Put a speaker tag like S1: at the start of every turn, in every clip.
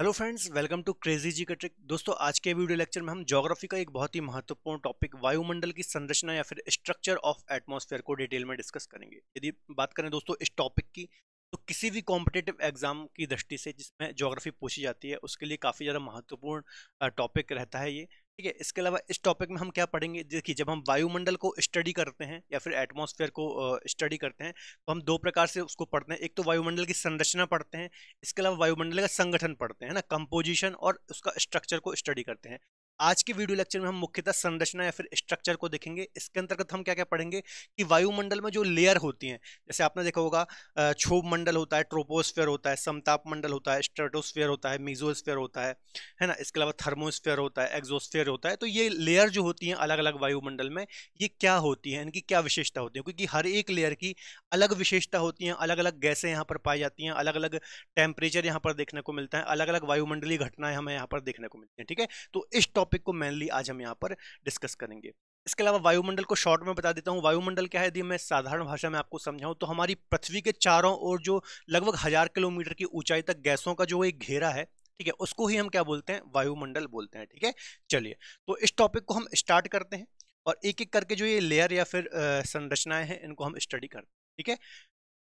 S1: Hello friends welcome to crazy जी का trick दोस्तों आज के वीडियो लेक्चर में हम ज्योग्राफी का एक बहुत ही महत्वपूर्ण टॉपिक वायुमंडल की संरचना या फिर स्ट्रक्चर ऑफ एटमॉस्फेयर को डिटेल में डिस्कस करेंगे यदि बात करें दोस्तों इस टॉपिक की तो किसी भी कॉम्पिटेटिव एग्जाम की दृष्टि से जिसमें ज्योग्राफी पूछी जाती है उसके लिए काफ़ी ज़्यादा महत्वपूर्ण टॉपिक रहता है ये ठीक है इसके अलावा इस टॉपिक में हम क्या पढ़ेंगे देखिए जब हम वायुमंडल को स्टडी करते हैं या फिर एटमॉस्फेयर को स्टडी करते हैं तो हम दो प्रकार से उसको पढ़ते हैं एक तो वायुमंडल की संरचना पढ़ते हैं इसके अलावा वायुमंडल का संगठन पढ़ते हैं ना कंपोजिशन और उसका स्ट्रक्चर को स्टडी करते हैं आज के वीडियो लेक्चर में हम मुख्यतः संरचना या फिर स्ट्रक्चर को देखेंगे इसके अंतर्गत हम क्या क्या पढ़ेंगे कि वायुमंडल में जो लेयर होती हैं जैसे आपने देखा होगा क्षोभ मंडल होता है ट्रोपोस्फेयर होता है समताप मंडल होता है स्ट्रेटोस्फेयर होता है मीजोस्फेयर होता है है ना इसके अलावा थर्मोस्फेयर होता है एक्जोस्फेयर होता है तो ये लेयर जो होती हैं अलग अलग वायुमंडल में ये क्या होती हैं इनकी क्या विशेषता होती है क्योंकि हर एक लेयर की अलग विशेषता होती हैं अलग अलग गैसें यहाँ पर पाई जाती हैं अलग अलग टेम्परेचर यहाँ पर देखने को मिलता है अलग अलग वायुमंडलीय घटनाएं हमें यहाँ पर देखने को मिलती हैं ठीक है तो इस टॉपिक को मेनली आज हम यहाँ पर डिस्कस करेंगे इसके अलावा वायुमंडल को शॉर्ट में बता देता हूँ वायुमंडल क्या है यदि मैं साधारण भाषा में आपको समझाऊँ तो हमारी पृथ्वी के चारों ओर जो लगभग हज़ार किलोमीटर की ऊंचाई तक गैसों का जो एक घेरा है ठीक है उसको ही हम क्या बोलते हैं वायुमंडल बोलते हैं ठीक है चलिए तो इस टॉपिक को हम स्टार्ट करते हैं और एक एक करके जो ये लेयर या फिर संरचनाएं हैं इनको हम स्टडी करते हैं ठीक है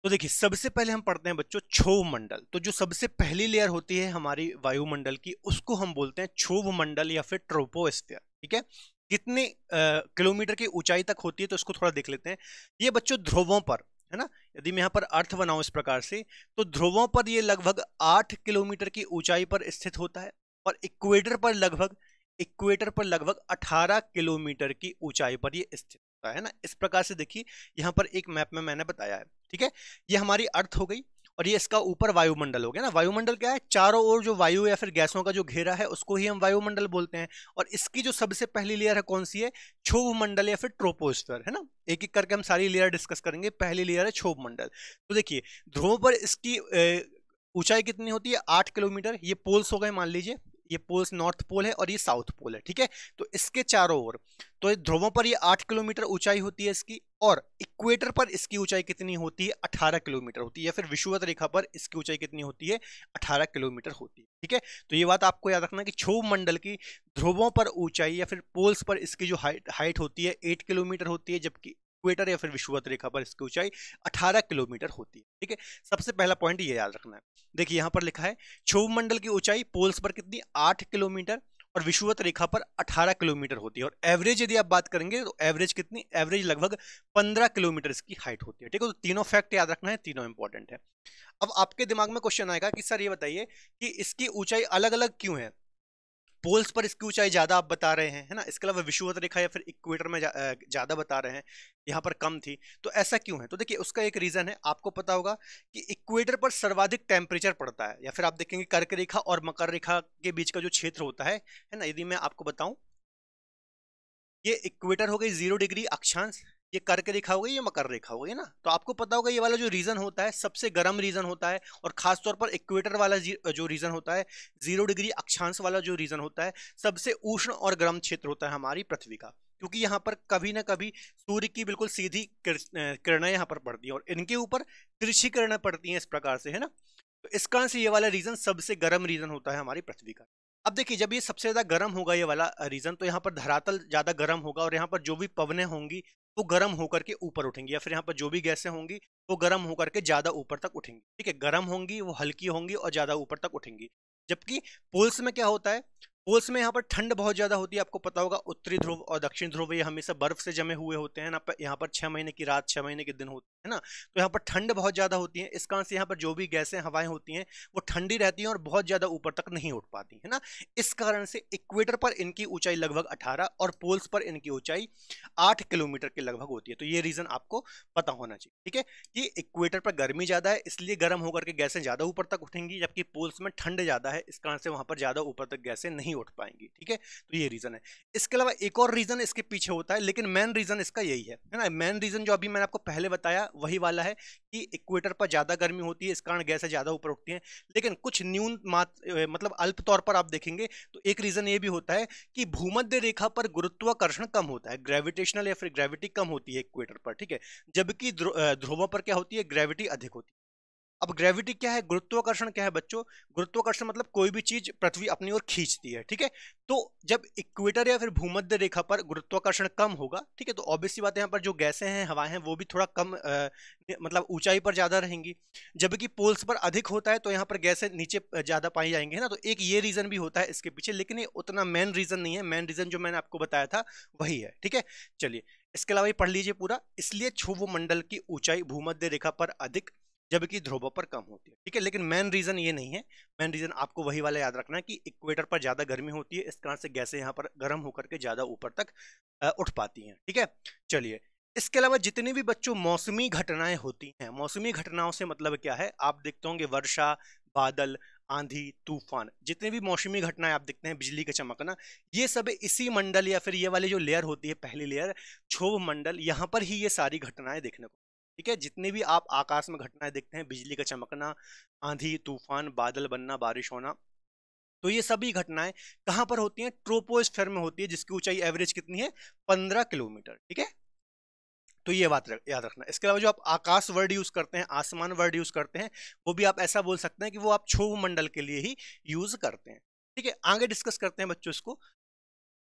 S1: तो देखिए सबसे पहले हम पढ़ते हैं बच्चों क्षोभ मंडल तो जो सबसे पहली लेयर होती है हमारी वायुमंडल की उसको हम बोलते हैं क्षोभ मंडल या फिर ट्रोपोस्फीयर ठीक है कितने किलोमीटर की ऊंचाई तक होती है तो इसको थोड़ा देख लेते हैं ये बच्चों ध्रुवों पर है ना यदि मैं यहाँ पर अर्थ बनाऊ इस प्रकार से तो ध्रुवों पर ये लगभग आठ किलोमीटर की ऊंचाई पर स्थित होता है और इक्वेटर पर लगभग इक्वेटर पर लगभग अठारह किलोमीटर की ऊंचाई पर ये स्थित होता है ना इस प्रकार से देखिए यहाँ पर एक मैप में मैंने बताया है ठीक है ये हमारी अर्थ हो गई और ये इसका ऊपर वायुमंडल हो गया ना वायुमंडल क्या है चारों ओर जो वायु या फिर गैसों का जो घेरा है उसको ही हम वायुमंडल बोलते हैं और इसकी जो सबसे पहली लेयर है कौन सी है क्षोभ मंडल या फिर ट्रोपोस्फेयर है ना एक एक करके हम सारी लेयर डिस्कस करेंगे पहली लेयर है क्षोभ मंडल तो देखिए ध्रुव पर इसकी ऊंचाई कितनी होती है आठ किलोमीटर ये पोल्स हो गए मान लीजिए ये पोल्स नॉर्थ पोल है और ये साउथ पोल है ठीक है तो इसके चारों ओर तो ध्रुवों पर ये आठ किलोमीटर ऊंचाई होती है इसकी और इक्वेटर पर इसकी ऊंचाई कितनी होती है 18 किलोमीटर होती है या फिर विषुवत रेखा पर इसकी ऊंचाई कितनी होती है 18 किलोमीटर होती है ठीक है तो ये बात आपको याद रखना कि क्षोभ मंडल की ध्रुवों पर ऊंचाई या फिर पोल्स पर इसकी जो हाइट हाइट होती है 8 किलोमीटर होती है जबकि इक्वेटर या फिर विषुवत रेखा पर इसकी ऊंचाई अठारह किलोमीटर होती है ठीक है सबसे पहला पॉइंट ये याद रखना है देखिए यहाँ पर लिखा है क्षोभ मंडल की ऊंचाई पोल्स पर कितनी आठ किलोमीटर और विषुवत रेखा पर 18 किलोमीटर होती है और एवरेज यदि आप बात करेंगे तो एवरेज कितनी एवरेज लगभग 15 किलोमीटर इसकी हाइट होती है ठीक है तो तीनों फैक्ट याद रखना है तीनों इंपॉर्टेंट है अब आपके दिमाग में क्वेश्चन आएगा कि सर ये बताइए कि इसकी ऊंचाई अलग अलग क्यों है पोल्स पर इसकी ऊंचाई ज़्यादा आप बता रहे हैं है ना इसके अलावा विषुवत रेखा या फिर इक्वेटर में ज़्यादा बता रहे हैं यहाँ पर कम थी तो ऐसा क्यों है तो देखिए उसका एक रीज़न है आपको पता होगा कि इक्वेटर पर सर्वाधिक टेम्परेचर पड़ता है या फिर आप देखेंगे कर्क रेखा और मकर रेखा के बीच का जो क्षेत्र होता है है ना यदि मैं आपको बताऊँ ये इक्वेटर हो गई जीरो डिग्री अक्षांश ये करके रेखा होगी ये मकर रेखा होगी ना तो आपको पता होगा ये वाला जो रीजन होता है सबसे गर्म रीजन होता है और खासतौर पर इक्वेटर वाला जो रीजन होता है जीरो डिग्री अक्षांश वाला जो रीजन होता है सबसे उष्ण और गर्म क्षेत्र होता है हमारी पृथ्वी का क्योंकि यहाँ पर कभी ना कभी सूर्य की बिल्कुल सीधी किरणें यहाँ पर पड़ती हैं और इनके ऊपर कृषि किरणें पड़ती हैं इस प्रकार से है ना तो इस कारण से ये वाला रीजन सबसे गर्म रीजन होता है हमारी पृथ्वी का अब देखिए जब ये सबसे ज़्यादा गर्म होगा ये वाला रीजन तो यहाँ पर धरातल ज़्यादा गर्म होगा और यहाँ पर जो भी पवने होंगी वो गर्म होकर के ऊपर उठेंगी या फिर यहाँ पर जो भी गैसें होंगी वो गर्म होकर के ज़्यादा ऊपर तक उठेंगी ठीक है गर्म होंगी वो हल्की होंगी और ज़्यादा ऊपर तक उठेंगी जबकि पोल्स में क्या होता है पोल्स में यहाँ पर ठंड बहुत ज़्यादा होती है आपको पता होगा उत्तरी ध्रुव और दक्षिण ध्रुव ये हमेशा बर्फ से जमे हुए होते हैं यहाँ पर यहाँ पर महीने की रात छह महीने के दिन होते है ना तो यहाँ पर ठंड बहुत ज़्यादा होती है इस कारण से यहाँ पर जो भी गैसें हवाएं होती हैं वो ठंडी रहती हैं और बहुत ज़्यादा ऊपर तक नहीं उठ पाती है ना इस कारण से इक्वेटर पर इनकी ऊंचाई लगभग 18 और पोल्स पर इनकी ऊंचाई 8 किलोमीटर के लगभग होती है तो ये रीज़न आपको पता होना चाहिए ठीक है कि इक्वेटर पर गर्मी ज़्यादा है इसलिए गर्म होकर के गैसें ज़्यादा ऊपर तक उठेंगी जबकि पोल्स में ठंड ज़्यादा है इस कारण से वहाँ पर ज़्यादा ऊपर तक गैसें नहीं उठ पाएंगी ठीक है तो ये रीज़न है इसके अलावा एक और रीज़न इसके पीछे होता है लेकिन मेन रीज़न इसका यही है ना मेन रीज़न जो अभी मैंने आपको पहले बताया वही वाला है कि इक्वेटर पर ज़्यादा गर्मी होती है इस कारण गैसें ज़्यादा ऊपर उठती हैं लेकिन कुछ न्यून मात्र मतलब अल्प तौर पर आप देखेंगे तो एक रीज़न ये भी होता है कि भूमध्य रेखा पर गुरुत्वाकर्षण कम होता है ग्रेविटेशनल या फिर ग्रेविटी कम होती है इक्वेटर पर ठीक है जबकि ध्रुवों पर क्या होती है ग्रेविटी अधिक होती है अब ग्रेविटी क्या है गुरुत्वाकर्षण क्या है बच्चों गुरुत्वाकर्षण मतलब कोई भी चीज पृथ्वी अपनी ओर खींचती है ठीक है तो जब इक्वेटर या फिर भूमध्य रेखा पर गुरुत्वाकर्षण कम होगा ठीक है तो ऑब्वियसली बात है यहाँ पर जो गैसें हैं हवाएं हैं वो भी थोड़ा कम आ, मतलब ऊंचाई पर ज़्यादा रहेंगी जबकि पोल्स पर अधिक होता है तो यहाँ पर गैसें नीचे ज़्यादा पाई जाएंगे है ना तो एक ये रीज़न भी होता है इसके पीछे लेकिन ये उतना मेन रीज़न नहीं है मेन रीज़न जो मैंने आपको बताया था वही है ठीक है चलिए इसके अलावा ये पढ़ लीजिए पूरा इसलिए छुभ मंडल की ऊंचाई भूमध्य रेखा पर अधिक जबकि ध्रुवों पर कम होती है ठीक है लेकिन मेन रीजन ये नहीं है मेन रीजन आपको वही वाला याद रखना है कि इक्वेटर पर ज्यादा गर्मी होती है इस कारण से गैसें यहाँ पर गर्म होकर के ज्यादा ऊपर तक उठ पाती हैं ठीक है चलिए इसके अलावा जितने भी बच्चों मौसमी घटनाएं होती हैं मौसमी घटनाओं से मतलब क्या है आप देखते होंगे वर्षा बादल आंधी तूफान जितने भी मौसमी घटनाएं आप देखते हैं बिजली का चमकना ये सब इसी मंडल या फिर ये वाली जो लेयर होती है पहली लेयर क्षोभ मंडल यहाँ पर ही ये सारी घटनाएं देखने को ठीक है जितनी भी आप आकाश में घटनाएं देखते हैं बिजली का चमकना आंधी तूफान बादल बनना बारिश होना तो ये सभी घटनाएं कहाँ पर होती हैं ट्रोपोस्फेयर में होती है जिसकी ऊंचाई एवरेज कितनी है पंद्रह किलोमीटर ठीक है तो ये बात रख, याद रखना इसके अलावा जो आप आकाश वर्ड यूज करते हैं आसमान वर्ड यूज करते हैं वो भी आप ऐसा बोल सकते हैं कि वो आप क्षोभ मंडल के लिए ही यूज करते हैं ठीक है आगे डिस्कस करते हैं बच्चों इसको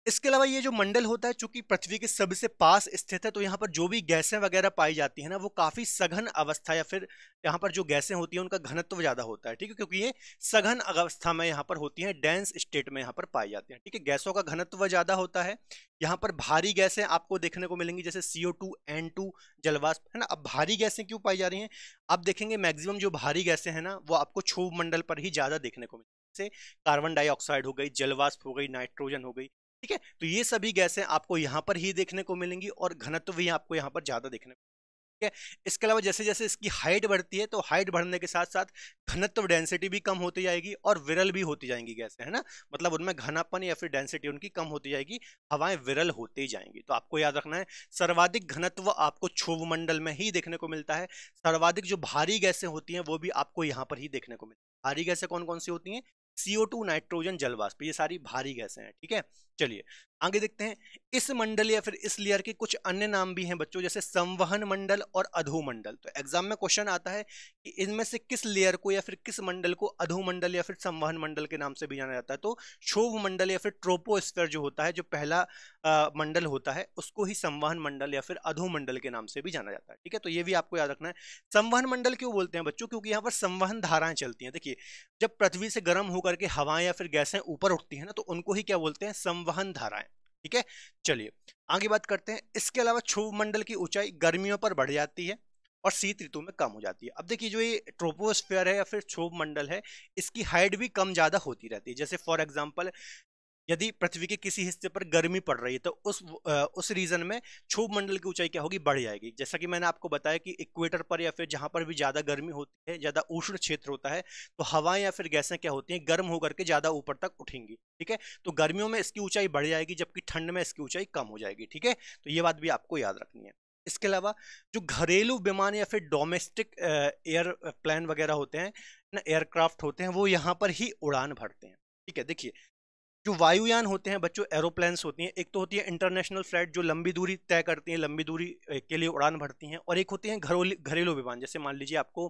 S1: इसके अलावा ये जो मंडल होता है चूंकि पृथ्वी के सबसे पास स्थित है तो यहाँ पर जो भी गैसें वगैरह पाई जाती है ना वो काफ़ी सघन अवस्था या फिर यहाँ पर जो गैसें होती हैं उनका घनत्व ज़्यादा होता है ठीक है क्योंकि ये सघन अवस्था में यहाँ पर होती हैं डेंस स्टेट में यहाँ पर पाई जाती हैं ठीक है गैसों का घनत्व ज़्यादा होता है यहाँ पर भारी गैसें आपको देखने को मिलेंगी जैसे C O two N two जलवास है ना अब भारी गैसें क्यों पाई जा रही हैं आप देखेंगे मैक्सिमम जो भारी गैसें हैं ना वो आपको क्षोभ मंडल पर ही ज़्यादा देखने को मिलेंगी जैसे कार्बन डाइऑक्साइड हो गई जलवाष्प हो गई नाइट्रोजन हो गई ठीक है तो ये सभी गैसें आपको यहाँ पर ही देखने को मिलेंगी और घनत्व भी आपको यहाँ पर ज़्यादा देखने को ठीक है इसके अलावा जैसे जैसे इसकी हाइट बढ़ती है तो हाइट बढ़ने के साथ साथ घनत्व डेंसिटी भी कम होती जाएगी और विरल भी होती जाएंगी गैसें है ना मतलब उनमें घनापन या फिर डेंसिटी उनकी कम होती जाएगी हवाएं विरल होती जाएंगी तो आपको याद रखना है सर्वाधिक घनत्व आपको क्षोभ मंडल में ही देखने को मिलता है सर्वाधिक जो भारी गैसें होती हैं वो भी आपको यहाँ पर ही देखने को मिलती है भारी गैसें कौन कौन सी होती हैं सीओ टू नाइट्रोजन जलवाष्प ये सारी भारी गैसें हैं ठीक है थीके? चलिए आगे देखते हैं इस मंडल या फिर इस लेयर के कुछ अन्य नाम भी हैं बच्चों जैसे संवहन मंडल और अधोमंडल तो एग्जाम में क्वेश्चन आता है कि इनमें से किस लेयर को या फिर किस मंडल को अधोमंडल या फिर संवहन मंडल के नाम से भी जाना जाता है तो क्षोभ मंडल या फिर ट्रोपोस्फेयर जो होता है जो पहला आ, मंडल होता है उसको ही संवहन मंडल या फिर अधोमंडल के नाम से भी जाना जाता है ठीक है तो ये भी आपको याद रखना है संवहन मंडल क्यों बोलते हैं बच्चों क्योंकि यहाँ पर संवहन धाराएं चलती हैं देखिए जब पृथ्वी से गर्म होकर के हवाएं या फिर गैसें ऊपर उठती हैं ना तो उनको ही क्या बोलते हैं संवहन वाहन धाराएं ठीक है चलिए आगे बात करते हैं इसके अलावा छुभ मंडल की ऊंचाई गर्मियों पर बढ़ जाती है और शीत ऋतु में कम हो जाती है अब देखिए जो ये ट्रोपोस्फेयर है या फिर छोभ मंडल है इसकी हाइट भी कम ज़्यादा होती रहती है जैसे फॉर एग्जाम्पल यदि पृथ्वी के किसी हिस्से पर गर्मी पड़ रही है तो उस उस रीजन में क्षोभ मंडल की ऊंचाई क्या होगी बढ़ जाएगी जैसा कि मैंने आपको बताया कि इक्वेटर पर या फिर जहां पर भी ज्यादा गर्मी होती है ज्यादा उष्ण क्षेत्र होता है तो हवाएं या फिर गैसें क्या होती हैं गर्म होकर के ज्यादा ऊपर तक उठेंगी ठीक है तो गर्मियों में इसकी ऊंचाई बढ़ जाएगी जबकि ठंड में इसकी ऊंचाई कम हो जाएगी ठीक है तो ये बात भी आपको याद रखनी है इसके अलावा जो घरेलू विमान या फिर डोमेस्टिक एयर प्लान वगैरह होते हैं ना एयरक्राफ्ट होते हैं वो यहाँ पर ही उड़ान भरते हैं ठीक है देखिए जो वायुयान होते हैं बच्चों एरोप्लेन्स होती हैं एक तो होती है इंटरनेशनल फ्लाइट जो लंबी दूरी तय करती हैं लंबी दूरी के लिए उड़ान भरती हैं और एक होती हैं घरेलू विमान जैसे मान लीजिए आपको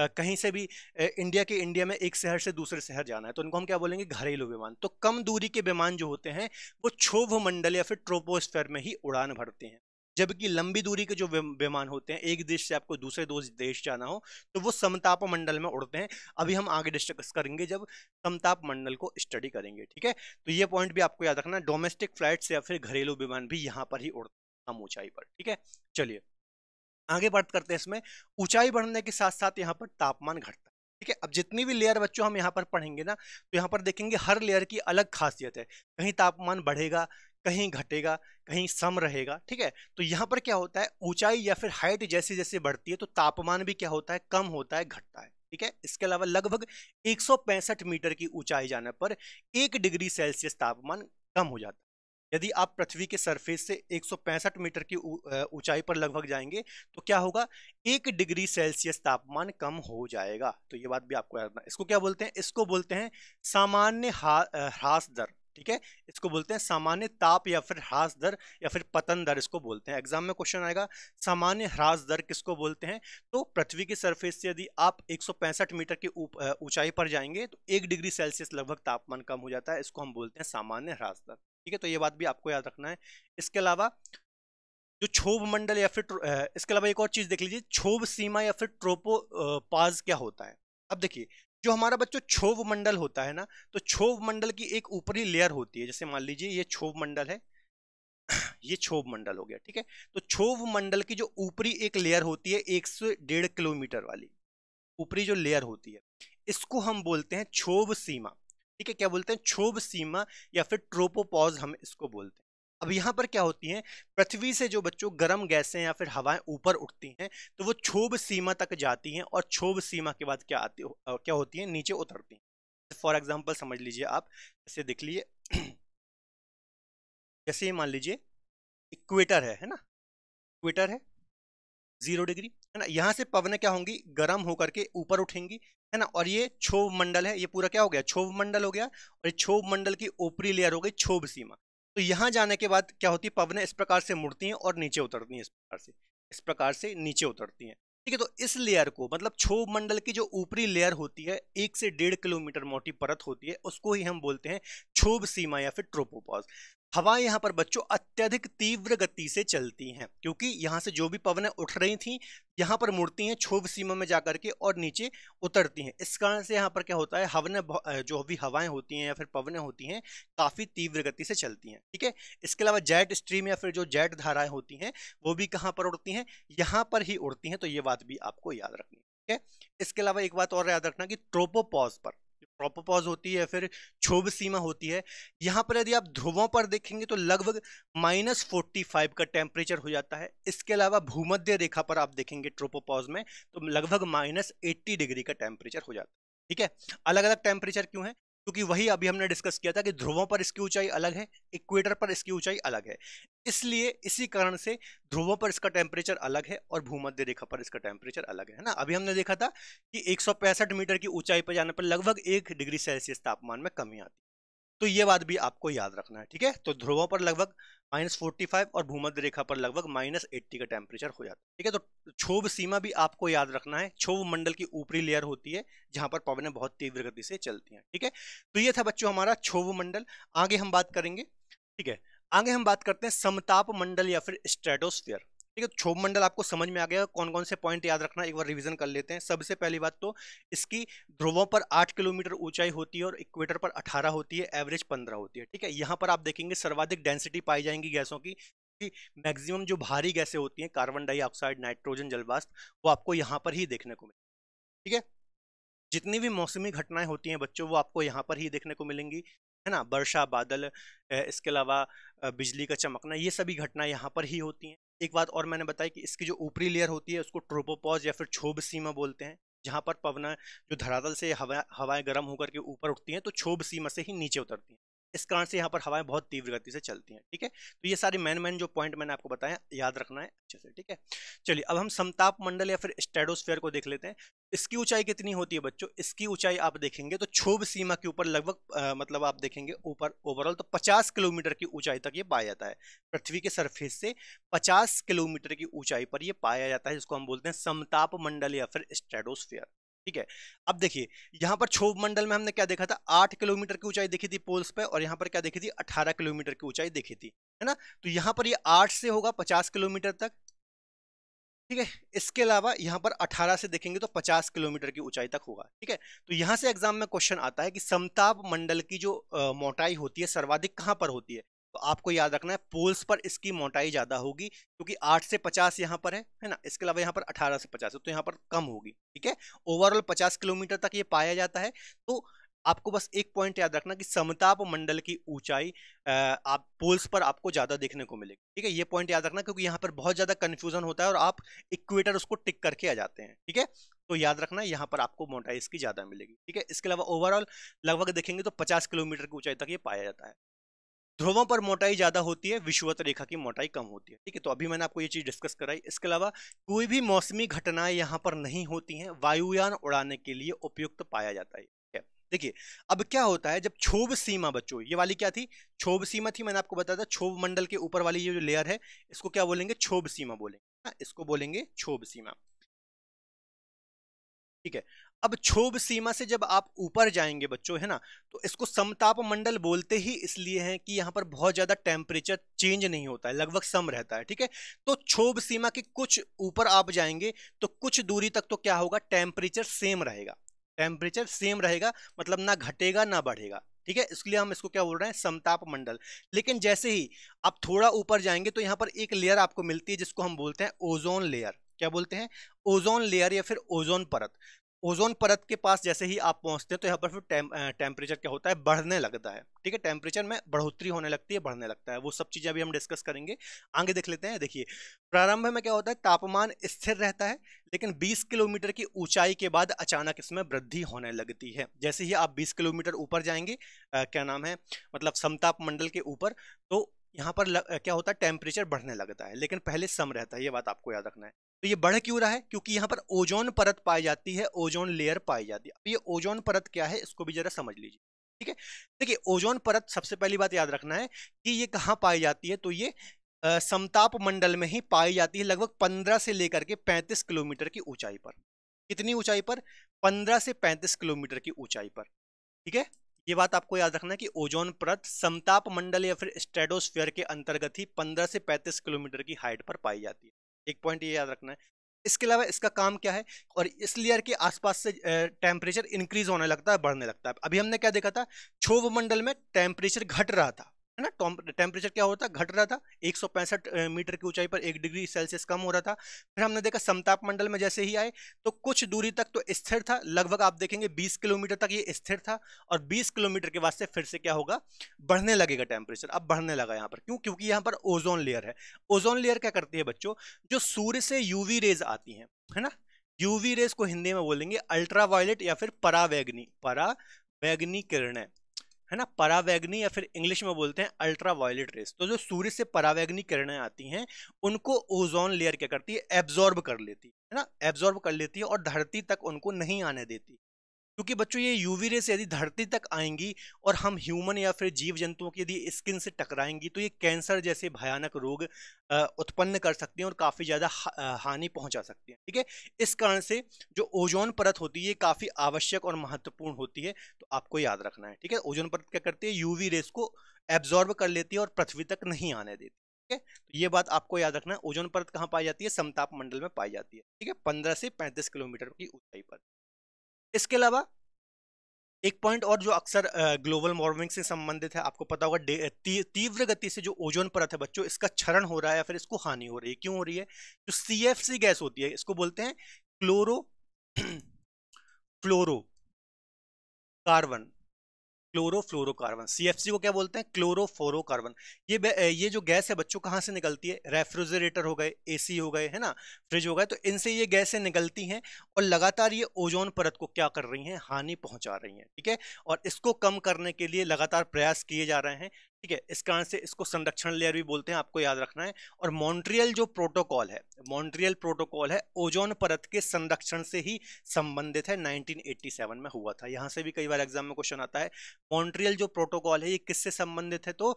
S1: कहीं से भी इंडिया के इंडिया में एक शहर से दूसरे शहर जाना है तो इनको हम क्या बोलेंगे घरेलू विमान तो कम दूरी के विमान जो होते हैं वो क्षोभ मंडल या फिर ट्रोपोस्फेयर में ही उड़ान भरते हैं जबकि लंबी दूरी के जो विमान होते हैं एक देश से आपको दूसरे दो देश जाना हो तो वो समताप मंडल में उड़ते हैं अभी हम आगे डिस्कस करेंगे जब समताप मंडल को स्टडी करेंगे ठीक है तो ये पॉइंट भी आपको याद रखना डोमेस्टिक फ्लाइट्स या फिर घरेलू विमान भी यहाँ पर ही उड़ते हैं हम ऊंचाई पर ठीक है चलिए आगे बात करते हैं इसमें ऊंचाई बढ़ने के साथ साथ यहाँ पर तापमान घटता है ठीक है अब जितनी भी लेयर बच्चों हम यहाँ पर पढ़ेंगे ना तो यहाँ पर देखेंगे हर लेयर की अलग खासियत है कहीं तापमान बढ़ेगा कहीं घटेगा कहीं सम रहेगा ठीक है तो यहाँ पर क्या होता है ऊंचाई या फिर हाइट जैसे जैसे बढ़ती है तो तापमान भी क्या होता है कम होता है घटता है ठीक है इसके अलावा लगभग एक मीटर की ऊंचाई जाने पर एक डिग्री सेल्सियस तापमान कम हो जाता है यदि आप पृथ्वी के सरफेस से 165 मीटर की ऊंचाई पर लगभग जाएंगे तो क्या होगा एक डिग्री सेल्सियस तापमान कम हो जाएगा तो ये बात भी आपको याद रखना इसको क्या बोलते हैं इसको बोलते हैं सामान्य ह्रास दर ठीक है इसको बोलते हैं सामान्य ताप या फिर ह्रास दर या फिर पतन दर इसको बोलते हैं एग्जाम में क्वेश्चन आएगा सामान्य ह्रास दर किसको बोलते हैं तो पृथ्वी की सरफेस से यदि आप 165 मीटर की ऊंचाई पर जाएंगे तो एक डिग्री सेल्सियस लगभग तापमान कम हो जाता है इसको हम बोलते हैं सामान्य ह्रास दर ठीक है तो ये बात भी आपको याद रखना है इसके अलावा जो क्षोभ मंडल या फिर इसके अलावा एक और चीज़ देख लीजिए क्षोभ सीमा या फिर ट्रोपोपाज क्या होता है अब देखिए जो हमारा बच्चों क्षोभ मंडल होता है ना तो क्षोभ मंडल की एक ऊपरी लेयर होती है जैसे मान लीजिए ये क्षोभ मंडल है ये क्षोभ मंडल हो गया ठीक है तो क्षोभ मंडल की जो ऊपरी एक लेयर होती है एक से डेढ़ किलोमीटर वाली ऊपरी जो लेयर होती है इसको हम बोलते हैं क्षोभ सीमा ठीक है क्या बोलते हैं क्षोभ सीमा या फिर ट्रोपोपॉज हम इसको बोलते हैं अब यहाँ पर क्या होती हैं पृथ्वी से जो बच्चों गर्म गैसें या फिर हवाएं ऊपर उठती हैं तो वो क्षोभ सीमा तक जाती हैं और क्षोभ सीमा के बाद क्या आती हो, क्या होती हैं नीचे उतरती हैं फॉर एग्जाम्पल समझ लीजिए आप जैसे देख लीजिए जैसे मान लीजिए इक्वेटर है है ना इक्वेटर है जीरो डिग्री है ना यहाँ से पवन क्या होंगी गर्म होकर के ऊपर उठेंगी है ना और ये क्षोभ मंडल है ये पूरा क्या हो गया क्षोभ मंडल हो गया और ये क्षोभ मंडल की ऊपरी लेयर हो गई क्षोभ सीमा तो यहाँ जाने के बाद क्या होती है पवने इस प्रकार से मुड़ती हैं और नीचे उतरती हैं इस प्रकार से इस प्रकार से नीचे उतरती हैं ठीक है तो इस लेयर को मतलब क्षोभ मंडल की जो ऊपरी लेयर होती है एक से डेढ़ किलोमीटर मोटी परत होती है उसको ही हम बोलते हैं क्षोभ सीमा या फिर ट्रोपोपॉज हवा यहाँ पर बच्चों अत्यधिक तीव्र गति से चलती हैं क्योंकि यहाँ से जो भी पवन उठ रही थी यहाँ पर मुड़ती हैं क्षोभ सीमा में जाकर के और नीचे उतरती हैं इस कारण से यहाँ पर क्या होता है हवन जो भी हवाएं होती हैं या फिर पवन होती हैं काफ़ी तीव्र गति से चलती हैं ठीक है इसके अलावा जेट स्ट्रीम या फिर जो जेट धाराएं होती हैं वो भी कहाँ पर उड़ती हैं यहाँ पर ही उड़ती हैं तो ये बात भी आपको याद रखनी ठीक है इसके अलावा एक बात और याद रखना कि ट्रोपोपॉज पर प्रोपोपॉज होती है फिर क्षोभ सीमा होती है यहाँ पर यदि आप ध्रुवों पर देखेंगे तो लगभग माइनस फोर्टी फाइव का टेम्परेचर हो जाता है इसके अलावा भूमध्य रेखा पर आप देखेंगे ट्रोपोपॉज में तो लगभग माइनस एट्टी डिग्री का टेम्परेचर हो जाता है ठीक है अलग अलग टेम्परेचर क्यों है क्योंकि वही अभी हमने डिस्कस किया था कि ध्रुवों पर इसकी ऊंचाई अलग है इक्वेटर पर इसकी ऊंचाई अलग है इसलिए इसी कारण से ध्रुवों पर इसका टेम्परेचर अलग है और भूमध्य रेखा पर इसका टेम्परेचर अलग है ना अभी हमने देखा था कि एक मीटर की ऊंचाई पर जाने पर लगभग एक डिग्री सेल्सियस तापमान में कमी आती है तो ये बात भी आपको याद रखना है ठीक है तो ध्रुवों पर लगभग माइनस फोर्टी फाइव और भूमध्य रेखा पर लगभग माइनस एट्टी का टेम्परेचर हो जाता है ठीक है तो क्षोभ सीमा भी आपको याद रखना है क्षोभ मंडल की ऊपरी लेयर होती है जहां पर पवनें बहुत तीव्र गति से चलती हैं ठीक है तो ये था बच्चों हमारा क्षोभ मंडल आगे हम बात करेंगे ठीक है आगे हम बात करते हैं समताप मंडल या फिर स्ट्रेटोस्फियर ठीक है क्षोभ मंडल आपको समझ में आ गया कौन कौन से पॉइंट याद रखना एक बार रिवीजन कर लेते हैं सबसे पहली बात तो इसकी ध्रुवों पर आठ किलोमीटर ऊंचाई होती है और इक्वेटर पर अठारह होती है एवरेज पंद्रह होती है ठीक है यहाँ पर आप देखेंगे सर्वाधिक डेंसिटी पाई जाएंगी गैसों की मैक्सिमम जो भारी गैसें होती हैं कार्बन डाइऑक्साइड नाइट्रोजन जलवाष्प वो आपको यहाँ पर ही देखने को मिलेगी ठीक है जितनी भी मौसमी घटनाएं होती हैं बच्चों वो आपको यहाँ पर ही देखने को मिलेंगी है ना वर्षा बादल इसके अलावा बिजली का चमकना ये सभी घटनाएं यहाँ पर ही होती हैं एक बात और मैंने बताया कि इसकी जो ऊपरी लेयर होती है उसको ट्रोपोपॉज या फिर क्षोभ सीमा बोलते हैं जहाँ पर पवना जो धरातल से हवा हवाएं गर्म होकर के ऊपर उठती हैं तो क्षोभ सीमा से ही नीचे उतरती हैं इस कारण से यहाँ पर हवाएं बहुत तीव्र गति से चलती हैं ठीक है तो ये सारे मैन मैन जो पॉइंट मैंने आपको बताया याद रखना है अच्छे से ठीक है चलिए अब हम समताप मंडल या फिर स्टेडोस्फेयर को देख लेते हैं इसकी ऊंचाई कितनी होती है बच्चों इसकी ऊंचाई आप देखेंगे तो क्षोभ सीमा के ऊपर लगभग मतलब आप देखेंगे ऊपर ओवरऑल तो 50 किलोमीटर की ऊंचाई तक ये पाया जाता है पृथ्वी के सरफेस से 50 किलोमीटर की ऊंचाई पर ये पाया जाता है जिसको हम बोलते हैं समताप मंडल या फिर स्ट्रेडोस्फेयर ठीक है अब देखिए यहाँ पर क्षोभ मंडल में हमने क्या देखा था आठ किलोमीटर की ऊंचाई देखी थी पोल्स पर और यहाँ पर क्या देखी थी अठारह किलोमीटर की ऊंचाई देखी थी है ना तो यहाँ पर ये आठ से होगा पचास किलोमीटर तक ठीक है इसके अलावा यहाँ पर 18 से देखेंगे तो 50 किलोमीटर की ऊंचाई तक होगा ठीक है तो यहाँ से एग्जाम में क्वेश्चन आता है कि समताप मंडल की जो मोटाई होती है सर्वाधिक कहाँ पर होती है तो आपको याद रखना है पोल्स पर इसकी मोटाई ज़्यादा होगी क्योंकि 8 से 50 यहाँ पर है है ना इसके अलावा यहाँ पर 18 से 50 है तो यहाँ पर कम होगी ठीक है ओवरऑल 50 किलोमीटर तक ये पाया जाता है तो आपको बस एक पॉइंट याद रखना कि समताप मंडल की ऊंचाई आप पोल्स पर आपको ज़्यादा देखने को मिलेगी ठीक है ये पॉइंट याद रखना क्योंकि यहाँ पर बहुत ज़्यादा कन्फ्यूजन होता है और आप इक्वेटर उसको टिक करके आ जाते हैं ठीक है तो याद रखना यहाँ पर आपको मोटाई इसकी ज़्यादा मिलेगी ठीक है इसके अलावा ओवरऑल लगभग देखेंगे तो पचास किलोमीटर की ऊंचाई तक ये पाया जाता है ध्रुवों पर मोटाई ज़्यादा होती है विश्ववत रेखा की मोटाई कम होती है ठीक है तो अभी मैंने आपको ये चीज़ डिस्कस कराई इसके अलावा कोई भी मौसमी घटनाएं यहाँ पर नहीं होती हैं वायुयान उड़ाने के लिए उपयुक्त पाया जाता है देखिए अब क्या होता है जब क्षोभ सीमा बच्चों ये वाली क्या थी क्षोभ सीमा थी मैंने आपको बताया था क्षोभ मंडल के ऊपर वाली ये जो लेयर है इसको क्या बोलेंगे क्षोभ सीमा बोलेंगे इसको बोलेंगे क्षोभ सीमा ठीक है अब क्षोभ सीमा से जब आप ऊपर जाएंगे बच्चों है ना तो इसको समताप मंडल बोलते ही इसलिए हैं कि यहाँ पर बहुत ज़्यादा टेम्परेचर चेंज नहीं होता है लगभग सम रहता है ठीक है तो क्षोभ सीमा के कुछ ऊपर आप जाएंगे तो कुछ दूरी तक तो क्या होगा टेम्परेचर सेम रहेगा टेम्परेचर सेम रहेगा मतलब ना घटेगा ना बढ़ेगा ठीक है इसके लिए हम इसको क्या बोल रहे हैं समताप मंडल लेकिन जैसे ही आप थोड़ा ऊपर जाएंगे तो यहाँ पर एक लेयर आपको मिलती है जिसको हम बोलते हैं ओजोन लेयर क्या बोलते हैं ओजोन लेयर या फिर ओजोन परत ओजोन परत के पास जैसे ही आप पहुंचते हैं तो यहाँ पर फिर टेम्परेचर क्या होता है बढ़ने लगता है ठीक है टेम्परेचर में बढ़ोतरी होने लगती है बढ़ने लगता है वो सब चीज़ें अभी हम डिस्कस करेंगे आगे देख लेते हैं देखिए प्रारंभ में क्या होता है तापमान स्थिर रहता है लेकिन 20 किलोमीटर की ऊंचाई के बाद अचानक इसमें वृद्धि होने लगती है जैसे ही आप बीस किलोमीटर ऊपर जाएंगे आ, क्या नाम है मतलब समताप मंडल के ऊपर तो यहाँ पर लग, क्या होता है टेम्परेचर बढ़ने लगता है लेकिन पहले सम रहता है ये बात आपको याद रखना है तो ये बढ़ क्यों रहा है क्योंकि यहाँ पर ओजोन परत पाई जाती है ओजोन लेयर पाई जाती है तो ये ओजोन परत क्या है इसको भी जरा समझ लीजिए ठीक है देखिए ओजोन परत सबसे पहली बात याद रखना है कि ये कहाँ पाई जाती है तो ये समताप मंडल में ही पाई जाती है लगभग पंद्रह से लेकर के पैंतीस किलोमीटर की ऊंचाई पर कितनी ऊंचाई पर पंद्रह से पैंतीस किलोमीटर की ऊंचाई पर ठीक है ये बात आपको याद रखना है कि ओजोन परत समताप मंडल या फिर स्ट्रेडोस्फेयर के अंतर्गत ही पंद्रह से पैंतीस किलोमीटर की हाइट पर पाई जाती है एक पॉइंट ये याद रखना है इसके अलावा इसका काम क्या है और इस लेयर के आसपास से टेम्परेचर इंक्रीज होने लगता है बढ़ने लगता है अभी हमने क्या देखा था क्षोभ मंडल में टेम्परेचर घट रहा था है ना टेम्परेचर क्या होता घट रहा था एक मीटर की ऊंचाई पर एक डिग्री सेल्सियस कम हो रहा था फिर हमने देखा समताप मंडल में जैसे ही आए तो कुछ दूरी तक तो स्थिर था लगभग आप देखेंगे 20 किलोमीटर तक ये स्थिर था और 20 किलोमीटर के वास्ते फिर से क्या होगा बढ़ने लगेगा टेम्परेचर अब बढ़ने लगा यहाँ पर क्यों क्योंकि यहाँ पर ओजोन लेयर है ओजोन लेयर क्या करती है बच्चों जो सूर्य से यूवी रेज आती हैं है ना यूवी रेज को हिंदी में बोलेंगे अल्ट्रावायलेट या फिर परावैग्नि परावैग्नि किरण है ना परावैग्नी या फिर इंग्लिश में बोलते हैं अल्ट्रा वायलेट रेस तो जो सूर्य से परावैग्नी किरणें आती हैं उनको ओजोन लेयर क्या करती है एब्जॉर्ब कर लेती है ना एब्जॉर्ब कर लेती है और धरती तक उनको नहीं आने देती क्योंकि बच्चों ये यूवी रेस यदि धरती तक आएंगी और हम ह्यूमन या फिर जीव जंतुओं की यदि स्किन से टकराएंगी तो ये कैंसर जैसे भयानक रोग उत्पन्न कर सकते हैं और काफ़ी ज़्यादा हानि पहुंचा सकते हैं ठीक है इस कारण से जो ओजोन परत होती है काफ़ी आवश्यक और महत्वपूर्ण होती है तो आपको याद रखना है ठीक है ओजोन परत क्या करती है यूवी रेस को एब्जॉर्ब कर लेती है और पृथ्वी तक नहीं आने देती ठीक है तो ये बात आपको याद रखना है ओजोन परत कहाँ पाई जाती है समताप मंडल में पाई जाती है ठीक है पंद्रह से पैंतीस किलोमीटर की ऊंचाई पर इसके अलावा एक पॉइंट और जो अक्सर ग्लोबल वार्मिंग से संबंधित है आपको पता होगा तीव्र गति से जो ओजोन परत है बच्चों इसका क्षरण हो रहा है या फिर इसको हानि हो रही है क्यों हो रही है जो सी गैस होती है इसको बोलते हैं chlorofluorocarbon chlorofluorocarbon CFC को क्या बोलते हैं क्लोरोफ्लोरोकार्बन ये ये जो गैस है बच्चों कहाँ से निकलती है रेफ्रिजरेटर हो गए एसी हो गए है ना फ्रिज हो गए तो इनसे ये गैसें निकलती हैं और लगातार ये ओजोन परत को क्या कर रही हैं हानि पहुंचा रही हैं ठीक है ठीके? और इसको कम करने के लिए लगातार प्रयास किए जा रहे हैं ठीक है इस कारण से इसको संरक्षण लेयर भी बोलते हैं आपको याद रखना है और मॉन्ट्रियल जो प्रोटोकॉल है मॉन्ट्रियल प्रोटोकॉल है ओजोन परत के संरक्षण से ही संबंधित है 1987 में हुआ था यहाँ से भी कई बार एग्जाम में क्वेश्चन आता है मॉन्ट्रियल जो प्रोटोकॉल है ये किससे संबंधित है तो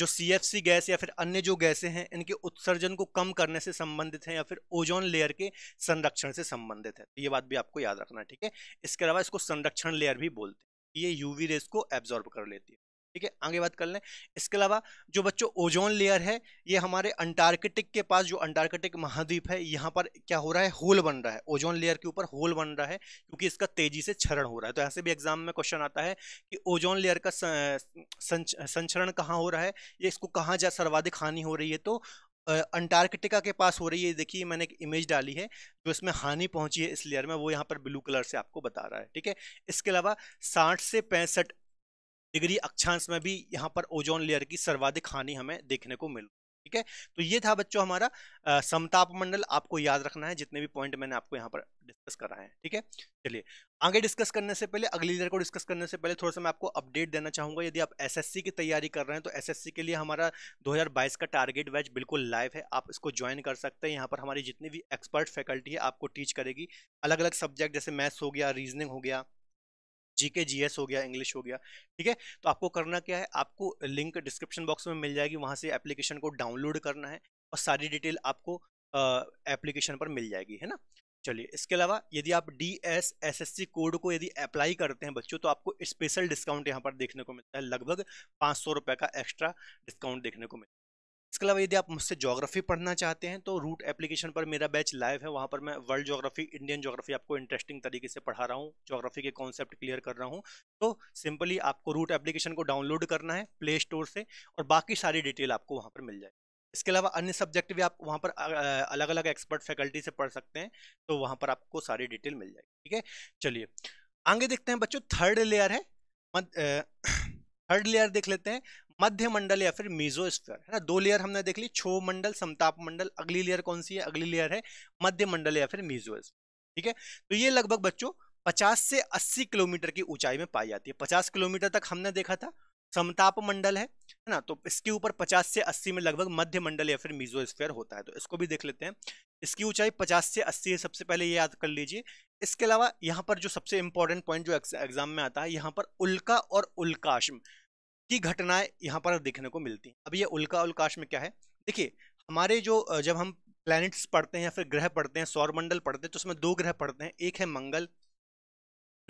S1: जो सी गैस या फिर अन्य जो गैसें हैं इनके उत्सर्जन को कम करने से संबंधित हैं या फिर ओजोन लेयर के संरक्षण से संबंधित है तो ये बात भी आपको याद रखना है ठीक है इसके अलावा इसको संरक्षण लेयर भी बोलते हैं ये यूवी रेस को एब्जॉर्ब कर लेती है ठीक है आगे बात कर लें इसके अलावा जो बच्चों ओजोन लेयर है ये हमारे अंटार्कटिक के पास जो अंटार्कटिक महाद्वीप है यहाँ पर क्या हो रहा है होल बन रहा है ओजोन लेयर के ऊपर होल बन रहा है क्योंकि इसका तेजी से क्षरण हो रहा है तो ऐसे भी एग्जाम में क्वेश्चन आता है कि ओजोन लेयर का संचरण कहाँ हो रहा है ये इसको कहाँ जा सर्वाधिक हानि हो रही है तो अंटार्कटिका के पास हो रही है देखिए मैंने एक इमेज डाली है जो इसमें हानि पहुंची है इस लेयर में वो यहाँ पर ब्लू कलर से आपको बता रहा है ठीक है इसके अलावा साठ से पैंसठ डिग्री अक्षांश में भी यहाँ पर ओजोन लेयर की सर्वाधिक हानि हमें देखने को मिल ठीक है तो ये था बच्चों हमारा समताप मंडल आपको याद रखना है जितने भी पॉइंट मैंने आपको यहाँ पर डिस्कस करा है ठीक है चलिए आगे डिस्कस करने से पहले अगली लीडर को डिस्कस करने से पहले थोड़ा सा मैं आपको अपडेट देना चाहूँगा यदि आप एस की तैयारी कर रहे हैं तो एस के लिए हमारा दो का टारगेट बैच बिल्कुल लाइव है आप इसको ज्वाइन कर सकते हैं यहाँ पर हमारी जितनी भी एक्सपर्ट फैकल्टी है आपको टीच करेगी अलग अलग सब्जेक्ट जैसे मैथ्स हो गया रीजनिंग हो गया जीके जीएस हो गया इंग्लिश हो गया ठीक है तो आपको करना क्या है आपको लिंक डिस्क्रिप्शन बॉक्स में मिल जाएगी वहाँ से एप्लीकेशन को डाउनलोड करना है और सारी डिटेल आपको एप्लीकेशन पर मिल जाएगी है ना चलिए इसके अलावा यदि आप D S S S C code को यदि अप्लाई करते हैं बच्चों तो आपको स्पेशल डिस्काउंट यहाँ पर देखने को मिलता है लगभग पाँच सौ रुपये का एक्स्ट्रा डिस्काउंट देखने को मिलता है इसके अलावा यदि आप मुझसे जोग्राफी पढ़ना चाहते हैं तो रूट एप्लीकेशन पर मेरा बैच लाइव है वहाँ पर मैं वर्ल्ड जोग्राफी इंडियन जोग्राफी आपको इंटरेस्टिंग तरीके से पढ़ा रहा हूँ जोग्राफी के कॉन्सेप्ट क्लियर कर रहा हूँ तो सिंपली आपको रूट एप्लीकेशन को डाउनलोड करना है प्ले स्टोर से और बाकी सारी डिटेल आपको वहाँ पर मिल जाएगी इसके अलावा अन्य सब्जेक्ट भी आप वहाँ पर अलग अलग एक्सपर्ट फैकल्टी से पढ़ सकते हैं तो वहाँ पर आपको सारी डिटेल मिल जाएगी ठीक है चलिए आगे देखते हैं बच्चों थर्ड लेयर है थर्ड लेयर देख लेते हैं मध्य मंडल या फिर मीजोस्फीयर है ना दो लेयर हमने देख ली छो मंडल समताप मंडल अगली लेयर कौन सी है अगली लेयर है मध्य मंडल या फिर मीजोस्फीयर ठीक है तो ये लगभग बच्चों 50 से 80 किलोमीटर की ऊंचाई में पाई जाती है 50 किलोमीटर तक हमने देखा था समताप मंडल है है ना तो इसके ऊपर 50 से 80 में लगभग मध्य मंडल या फिर मीजोस्फीयर होता है तो इसको भी देख लेते हैं इसकी ऊंचाई 50 से 80 है सबसे पहले ये याद कर लीजिए इसके अलावा यहाँ पर जो सबसे इंपॉर्टेंट पॉइंट जो एग्जाम में आता है यहाँ पर उल्का और उल्काश्म की घटनाएं यहाँ पर देखने को मिलती हैं अब ये उल्का उल्काश में क्या है देखिए हमारे जो जब हम प्लैनेट्स पढ़ते हैं या फिर ग्रह पढ़ते हैं सौरमंडल पढ़ते हैं तो उसमें दो ग्रह पढ़ते हैं एक है मंगल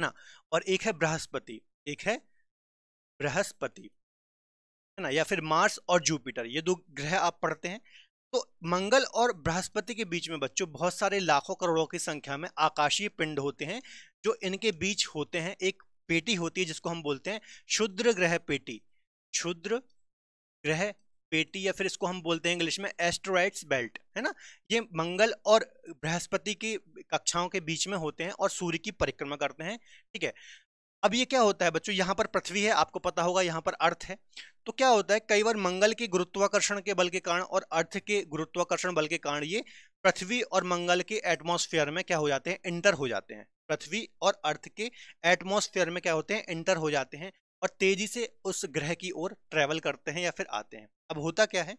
S1: ना और एक है बृहस्पति एक है बृहस्पति है ना या फिर मार्स और जुपिटर ये दो ग्रह आप पढ़ते हैं तो मंगल और बृहस्पति के बीच में बच्चों बहुत सारे लाखों करोड़ों की संख्या में आकाशीय पिंड होते हैं जो इनके बीच होते हैं एक पेटी होती है जिसको हम बोलते हैं शुद्र ग्रह पेटी क्षुद्र ग्रह पेटी या फिर इसको हम बोलते हैं इंग्लिश में एस्ट्रॉइड्स बेल्ट है ना ये मंगल और बृहस्पति की कक्षाओं के बीच में होते हैं और सूर्य की परिक्रमा करते हैं ठीक है अब ये क्या होता है बच्चों यहाँ पर पृथ्वी है आपको पता होगा यहाँ पर अर्थ है तो क्या होता है कई बार मंगल के गुरुत्वाकर्षण के बल के कारण और अर्थ के गुरुत्वाकर्षण बल के कारण ये पृथ्वी और मंगल के एटमोस्फेयर में क्या हो जाते हैं इंटर हो जाते हैं पृथ्वी और अर्थ के एटमोसफेयर में क्या होते हैं इंटर हो जाते हैं और तेजी से उस ग्रह की ओर ट्रेवल करते हैं या फिर आते हैं अब होता क्या है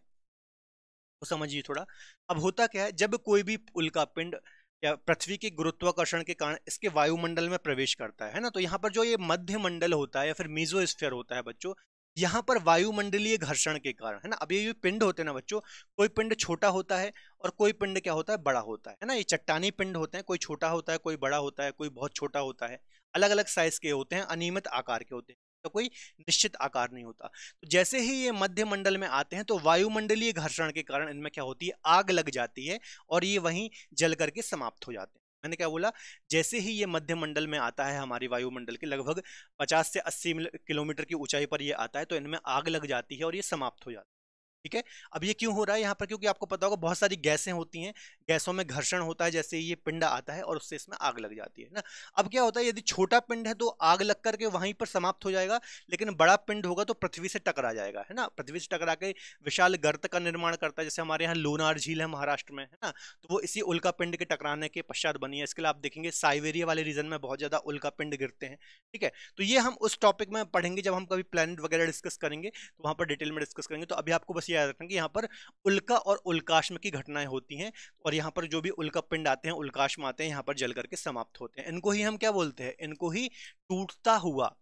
S1: वो समझिए थोड़ा अब होता क्या है जब कोई भी उल्का पिंड या पृथ्वी के गुरुत्वाकर्षण के कारण इसके वायुमंडल में प्रवेश करता है ना तो यहाँ पर जो ये मध्य मंडल होता है या फिर मीजोस्फेयर होता है बच्चों यहाँ पर वायुमंडलीय घर्षण के कारण है ना अब ये जो पिंड होते हैं ना बच्चों कोई पिंड छोटा होता है और कोई पिंड क्या होता है बड़ा होता है ना ये चट्टानी पिंड होते हैं कोई छोटा होता है कोई बड़ा होता है कोई बहुत छोटा होता है अलग अलग साइज के होते हैं अनियमित आकार के होते हैं तो कोई निश्चित आकार नहीं होता तो जैसे ही ये मध्य मंडल में आते हैं तो वायुमंडलीय घर्षण के कारण इनमें क्या होती है आग लग जाती है और ये वहीं जल करके समाप्त हो जाते हैं मैंने क्या बोला जैसे ही ये मध्य मंडल में आता है हमारी वायुमंडल के लगभग 50 से 80 किलोमीटर की ऊंचाई पर ये आता है तो इनमें आग लग जाती है और ये समाप्त हो जाता है ठीक है अब ये क्यों हो रहा है यहाँ पर क्योंकि आपको पता होगा बहुत सारी गैसें होती हैं गैसों में घर्षण होता है जैसे ये पिंड आता है और उससे इसमें आग लग जाती है ना अब क्या होता है यदि छोटा पिंड है तो आग लग करके वहीं पर समाप्त हो जाएगा लेकिन बड़ा पिंड होगा तो पृथ्वी से टकरा जाएगा है ना पृथ्वी से टकरा के विशाल गर्त का निर्माण करता है जैसे हमारे यहाँ लोनार झील है महाराष्ट्र में है ना तो वो इसी उल्का पिंड के टकराने के पश्चात बनी है इसके लिए आप देखेंगे साइवेरिया वाले रीजन में बहुत ज़्यादा उल्का पिंड गिरते हैं ठीक है तो ये हम उस टॉपिक में पढ़ेंगे जब हम कभी प्लानट वगैरह डिस्कस करेंगे तो वहाँ पर डिटेल में डिस्कस करेंगे तो अभी आपको बस ये याद रखना कि यहाँ पर उल्का और उल्काश्म की घटनाएं होती हैं और यहाँ पर जो भी उल्का पिंड आते हैं उल्काश्म आते हैं यहाँ पर जल करके समाप्त होते हैं इनको ही हम क्या बोलते हैं इनको ही टूटता हुआ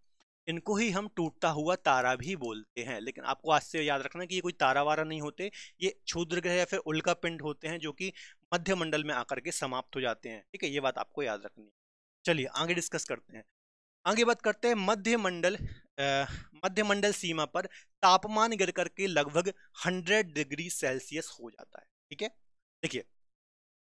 S1: इनको ही हम टूटता हुआ तारा भी बोलते हैं लेकिन आपको आज से याद रखना कि ये कोई तारा वारा नहीं होते ये क्षुद्र ग्रह या फिर उल्का पिंड होते हैं जो कि मध्य मंडल में आकर के समाप्त हो जाते हैं ठीक है ये बात आपको याद रखनी है चलिए आगे डिस्कस करते हैं आगे बात करते हैं मध्य मंडल मध्यमंडल सीमा पर तापमान गिर करके लगभग 100 डिग्री सेल्सियस हो जाता है ठीक है देखिए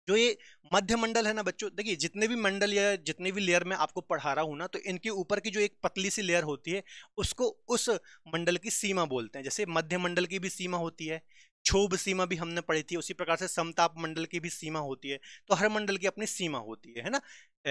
S1: जो ये मध्यमंडल है ना बच्चों देखिए जितने भी मंडल या जितने भी लेयर में आपको पढ़ा रहा हूँ ना तो इनके ऊपर की जो एक पतली सी लेयर होती है उसको उस मंडल की सीमा बोलते हैं जैसे मध्यमंडल की भी सीमा होती है क्षोभ सीमा भी हमने पढ़ी थी उसी प्रकार से समताप मंडल की भी सीमा होती है तो हर मंडल की अपनी सीमा होती है है ना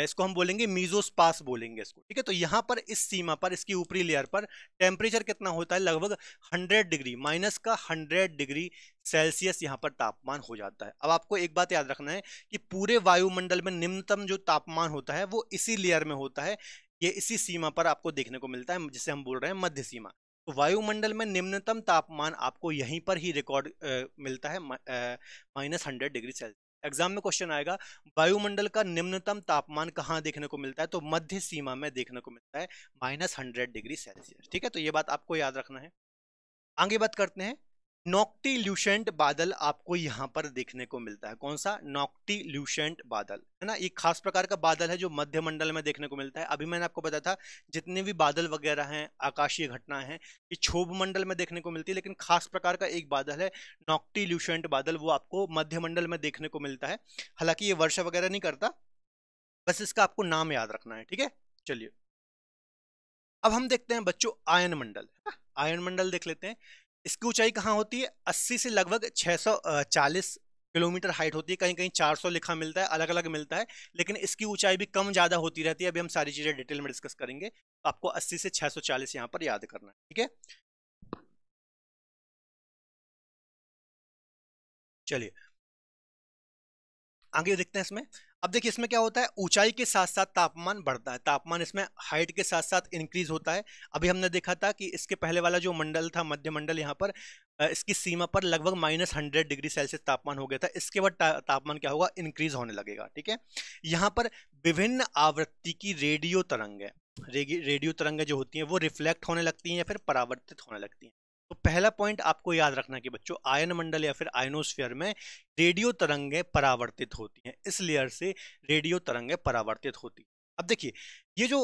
S1: इसको हम बोलेंगे मीजोस्पास बोलेंगे इसको ठीक है तो यहाँ पर इस सीमा पर इसकी ऊपरी लेयर पर टेम्परेचर कितना होता है लगभग 100 डिग्री माइनस का 100 डिग्री सेल्सियस यहाँ पर तापमान हो जाता है अब आपको एक बात याद रखना है कि पूरे वायुमंडल में निम्नतम जो तापमान होता है वो इसी लेयर में होता है ये इसी सीमा पर आपको देखने को मिलता है जिसे हम बोल रहे हैं मध्य सीमा वायुमंडल में निम्नतम तापमान आपको यहीं पर ही रिकॉर्ड मिलता है minus hundred degree Celsius exam में क्वेश्चन आएगा वायुमंडल का निम्नतम तापमान कहाँ देखने को मिलता है तो मध्य सीमा में देखने को मिलता है माइनस हंड्रेड डिग्री सेल्सियस ठीक है तो ये बात आपको याद रखना है आगे बात करते हैं नॉक्टी ल्यूशेंट बादल आपको यहाँ पर देखने को मिलता है कौन सा नॉक्टी ल्यूशेंट बादल है ना एक खास प्रकार का बादल है जो मध्य मंडल में देखने को मिलता है अभी मैंने आपको बताया था जितने भी बादल वगैरह हैं आकाशीय घटनाएं हैं ये क्षोभ मंडल में देखने को मिलती है लेकिन खास प्रकार का एक बादल है नॉक्टी ल्यूशेंट बादल वो आपको मध्य मंडल में देखने को मिलता है हालांकि ये वर्षा वगैरह नहीं करता बस इसका आपको नाम याद रखना है ठीक है चलिए अब हम देखते हैं बच्चों आयन मंडल आयन मंडल देख लेते हैं इसकी ऊंचाई कहाँ होती है अस्सी से लगभग छः सौ चालीस किलोमीटर हाइट होती है कहीं कहीं 400 लिखा मिलता है अलग अलग मिलता है लेकिन इसकी ऊंचाई भी कम ज़्यादा होती रहती है अभी हम सारी चीज़ें डिटेल में डिस्कस करेंगे तो आपको 80 से 640 सौ चालीस यहाँ पर याद करना है ठीक है चलिए आगे देखते हैं इसमें अब देखिए इसमें क्या होता है ऊंचाई के साथ साथ तापमान बढ़ता है तापमान इसमें हाइट के साथ साथ इंक्रीज होता है अभी हमने देखा था कि इसके पहले वाला जो मंडल था मध्य मंडल यहाँ पर इसकी सीमा पर लगभग माइनस हंड्रेड डिग्री सेल्सियस तापमान हो गया था इसके बाद ता, तापमान क्या होगा इंक्रीज होने लगेगा ठीक है यहाँ पर विभिन्न आवृत्ति की रेडियो तरंग रेडियो तरंगें जो होती हैं वो रिफ्लेक्ट होने लगती हैं या फिर परावर्तित होने लगती हैं तो पहला पॉइंट आपको याद रखना कि बच्चों आयन मंडल या फिर आयनोस्फीयर में रेडियो तरंगें परावर्तित होती हैं इस लेयर से रेडियो तरंगें परावर्तित होती हैं अब देखिए ये जो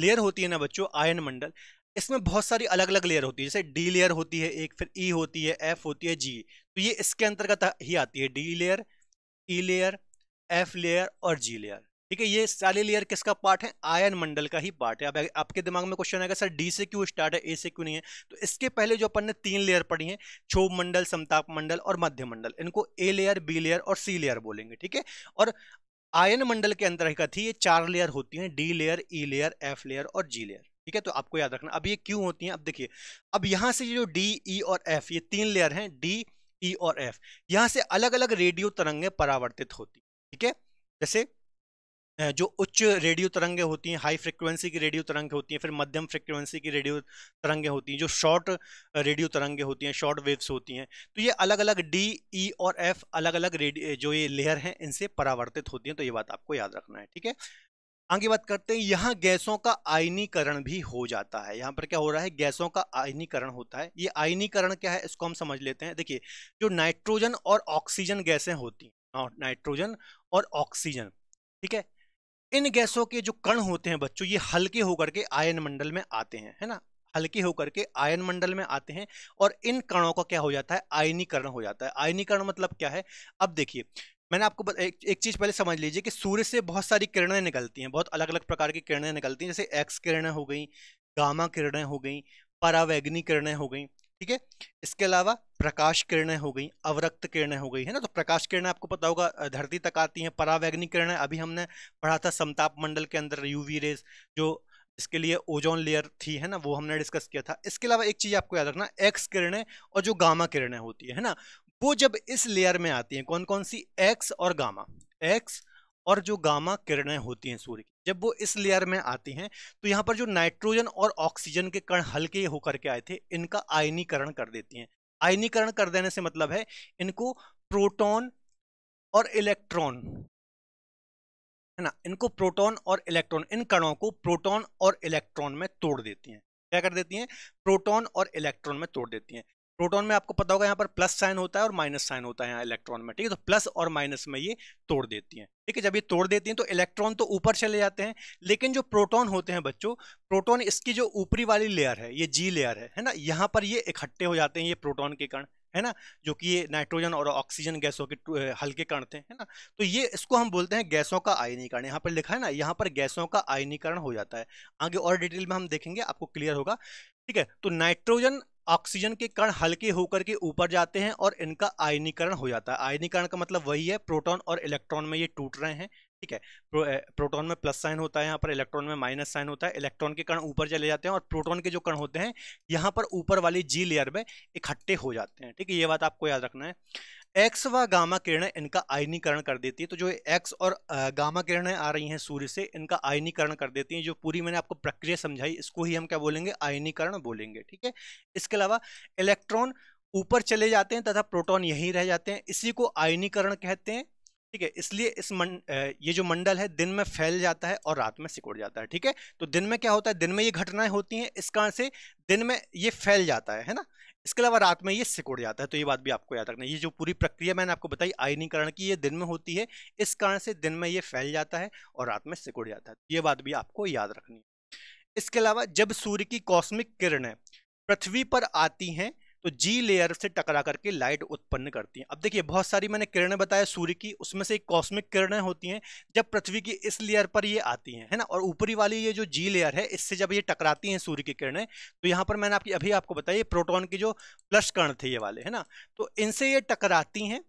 S1: लेयर होती है ना बच्चों आयन मंडल इसमें बहुत सारी अलग अलग लेयर होती है जैसे डी लेयर होती है एक फिर ई e होती है एफ होती है जी तो ये इसके अंतर्गत ही आती है D layer E layer F layer और जी लेयर ठीक है ये सैली लेयर किसका पार्ट है आयन मंडल का ही पार्ट है अब आपके दिमाग में क्वेश्चन आएगा सर डी से क्यों स्टार्ट है ए से क्यों नहीं है तो इसके पहले जो अपन ने तीन लेयर पढ़ी है क्षोभ मंडल समताप मंडल और मध्य मंडल इनको ए लेयर बी लेयर और सी लेयर बोलेंगे ठीक है और आयन मंडल के अंतर्गत थी ये चार लेयर होती हैं D layer E layer F layer और जी लेयर ठीक है तो आपको याद रखना अब ये क्यों होती हैं अब देखिए अब यहाँ से जो डी ई e और एफ ये तीन लेयर हैं डी ई e और एफ यहाँ से अलग अलग रेडियो तरंगें परावर्तित होती ठीक है जैसे जो उच्च रेडियो तरंगें होती हैं हाई फ्रिक्वेंसी की रेडियो तरंगें होती हैं फिर मध्यम फ्रिक्वेंसी की रेडियो तरंगें होती हैं जो शॉर्ट रेडियो तरंगें होती हैं शॉर्ट वेव्स होती हैं तो ये अलग अलग डी ई e और एफ अलग अलग जो ये लेयर हैं इनसे परावर्तित होती हैं तो ये बात आपको याद रखना है ठीक है आगे बात करते हैं यहाँ गैसों का आयनीकरण भी हो जाता है यहाँ पर क्या हो रहा है गैसों का आयनीकरण होता है ये आयनीकरण क्या है इसको हम समझ लेते हैं देखिए जो नाइट्रोजन और ऑक्सीजन गैसें होती हैं हाँ, नाइट्रोजन और ऑक्सीजन ठीक है इन गैसों के जो कण होते हैं बच्चों ये हल्के होकर के आयन मंडल में आते हैं है ना हल्के होकर के आयन मंडल में आते हैं और इन कणों का क्या हो जाता है आयनीकरण हो जाता है आयनीकरण मतलब क्या है अब देखिए मैंने आपको एक, एक चीज़ पहले समझ लीजिए कि सूर्य से बहुत सारी किरणें निकलती हैं बहुत अलग अलग प्रकार की किरणें निकलती हैं जैसे एक्स किरणें हो गई गामा किरणें हो गई परावैग्नि किरणें हो गई ठीक है इसके अलावा प्रकाश किरणें हो गई अवरक्त किरणें हो गई है ना तो प्रकाश किरणें आपको पता होगा धरती तक आती हैं परावैग्निक किरणें अभी हमने पढ़ा था समताप मंडल के अंदर यूवी रेज जो इसके लिए ओजोन लेयर थी है ना वो हमने डिस्कस किया था इसके अलावा एक चीज़ आपको याद रखना एक्स किरणें और जो गामा किरणें होती है, ना वो जब इस लेयर में आती हैं कौन कौन सी एक्स और गामा एक्स और जो गामा किरणें होती हैं सूर्य की जब वो इस लेयर में आती हैं तो यहाँ पर जो नाइट्रोजन और ऑक्सीजन के कण हल्के होकर के आए थे इनका आयनीकरण कर देती हैं आयनीकरण कर देने से मतलब है इनको प्रोटॉन और इलेक्ट्रॉन है ना इनको प्रोटॉन और इलेक्ट्रॉन इन कणों को प्रोटॉन और इलेक्ट्रॉन में तोड़ देती हैं क्या कर देती हैं प्रोटॉन और इलेक्ट्रॉन में तोड़ देती हैं प्रोटॉन में आपको पता होगा यहाँ पर प्लस साइन होता है और माइनस साइन होता है यहाँ इलेक्ट्रॉन में ठीक है तो प्लस और माइनस में ये तोड़ देती हैं ठीक है जब ये तोड़ देती हैं तो इलेक्ट्रॉन तो ऊपर चले जाते हैं लेकिन जो प्रोटॉन होते हैं बच्चों प्रोटॉन इसकी जो ऊपरी वाली लेयर है ये जी लेयर है है ना यहाँ पर ये इकट्ठे हो जाते हैं ये प्रोटोन के कण है ना जो कि ये नाइट्रोजन और ऑक्सीजन गैसों के हल्के कण थे है ना तो ये इसको हम बोलते हैं गैसों का आयनीकरण यहाँ पर लिखा है ना यहाँ पर गैसों का आयनीकरण हो जाता है आगे और डिटेल में हम देखेंगे आपको क्लियर होगा ठीक है तो नाइट्रोजन ऑक्सीजन के कण हल्के होकर के ऊपर जाते हैं और इनका आयनीकरण हो जाता है आयनीकरण का मतलब वही है प्रोटॉन और इलेक्ट्रॉन में ये टूट रहे हैं ठीक है प्रो, प्रोटॉन में प्लस साइन होता है यहाँ पर इलेक्ट्रॉन में माइनस साइन होता है इलेक्ट्रॉन के कण ऊपर चले जाते हैं और प्रोटॉन के जो कण होते हैं यहाँ पर ऊपर वाली जी लेयर में इकट्ठे हो जाते हैं ठीक है ये बात आपको याद रखना है एक्स व गामा किरणें इनका आयनीकरण कर देती है तो जो एक्स और गामा किरणें आ रही हैं सूर्य से इनका आयनीकरण कर देती हैं जो पूरी मैंने आपको प्रक्रिया समझाई इसको ही हम क्या बोलेंगे आयनीकरण बोलेंगे ठीक है इसके अलावा इलेक्ट्रॉन ऊपर चले जाते हैं तथा प्रोटॉन यहीं रह जाते हैं इसी को आयनीकरण कहते हैं ठीक है इसलिए इस मन ये जो मंडल है दिन में फैल जाता है और रात में सिकुड़ जाता है ठीक है तो दिन में क्या होता है दिन में ये घटनाएं होती हैं इस कारण से दिन में ये फैल जाता है है ना इसके अलावा रात में ये सिकुड़ जाता है तो ये बात भी आपको याद रखना ये जो पूरी प्रक्रिया मैंने आपको बताई आयनीकरण की ये दिन में होती है इस कारण से दिन में ये फैल जाता है और रात में सिकुड़ जाता है तो ये बात भी आपको याद रखनी है इसके अलावा जब सूर्य की कॉस्मिक किरणें पृथ्वी पर आती हैं तो जी लेयर से टकरा करके लाइट उत्पन्न करती हैं अब देखिए बहुत सारी मैंने किरणें बताया सूर्य की उसमें से एक कॉस्मिक किरणें होती हैं जब पृथ्वी की इस लेयर पर ये आती हैं है ना और ऊपरी वाली ये जो जी लेयर है इससे जब ये टकराती हैं सूर्य की किरणें तो यहाँ पर मैंने आपकी अभी आपको बताया प्रोटोन की जो प्लस कर्ण थे ये वाले है ना तो इनसे ये टकराती हैं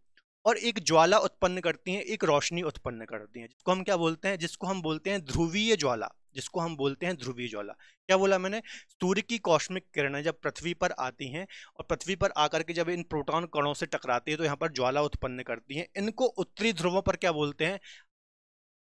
S1: और एक ज्वाला उत्पन्न करती हैं एक रोशनी उत्पन्न करती हैं जिसको हम क्या बोलते हैं जिसको हम बोलते हैं ध्रुवीय ज्वाला जिसको हम बोलते हैं ध्रुवीय ज्वाला क्या बोला मैंने सूर्य की कॉस्मिक किरणें जब पृथ्वी पर आती हैं और पृथ्वी पर आकर के जब इन प्रोटॉन कणों से टकराती है तो यहाँ पर ज्वाला उत्पन्न करती हैं इनको उत्तरी ध्रुवों पर क्या बोलते हैं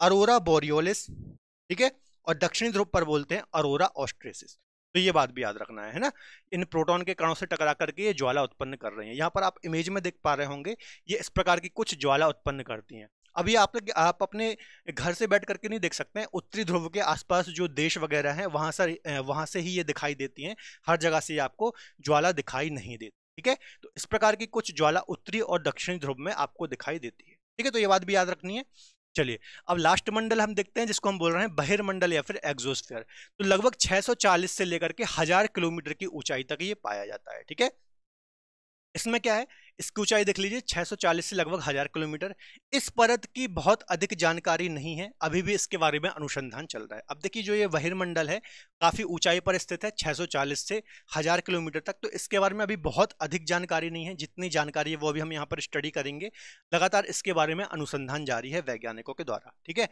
S1: अरोरा बोरियोलिस ठीक है और दक्षिणी ध्रुव पर बोलते हैं अरोरा ऑस्ट्रेसिस तो ये बात भी याद रखना है ना इन प्रोटॉन के कणों से टकरा करके ये ज्वाला उत्पन्न कर रही हैं यहाँ पर आप इमेज में देख पा रहे होंगे ये इस प्रकार की कुछ ज्वाला उत्पन्न करती हैं अब ये आप आप अपने घर से बैठ करके नहीं देख सकते हैं उत्तरी ध्रुव के आसपास जो देश वगैरह हैं वहाँ से वहाँ से ही ये दिखाई देती हैं हर जगह से आपको ज्वाला दिखाई नहीं देती ठीक है तो इस प्रकार की कुछ ज्वाला उत्तरी और दक्षिणी ध्रुव में आपको दिखाई देती है ठीक है तो ये बात भी याद रखनी है चलिए अब लास्ट मंडल हम देखते हैं जिसको हम बोल रहे हैं बहिर्मंडल या फिर एग्जोस्फेयर तो लगभग 640 से लेकर के हजार किलोमीटर की ऊंचाई तक ये पाया जाता है ठीक है इसमें क्या है इसकी ऊंचाई देख लीजिए 640 से लगभग हजार किलोमीटर इस परत की बहुत अधिक जानकारी नहीं है अभी भी इसके बारे में अनुसंधान चल रहा है अब देखिए जो ये मंडल है काफ़ी ऊंचाई पर स्थित है 640 से हजार किलोमीटर तक तो इसके बारे में अभी बहुत अधिक जानकारी नहीं है जितनी जानकारी है वो अभी हम यहाँ पर स्टडी करेंगे लगातार इसके बारे में अनुसंधान जारी है वैज्ञानिकों के द्वारा ठीक है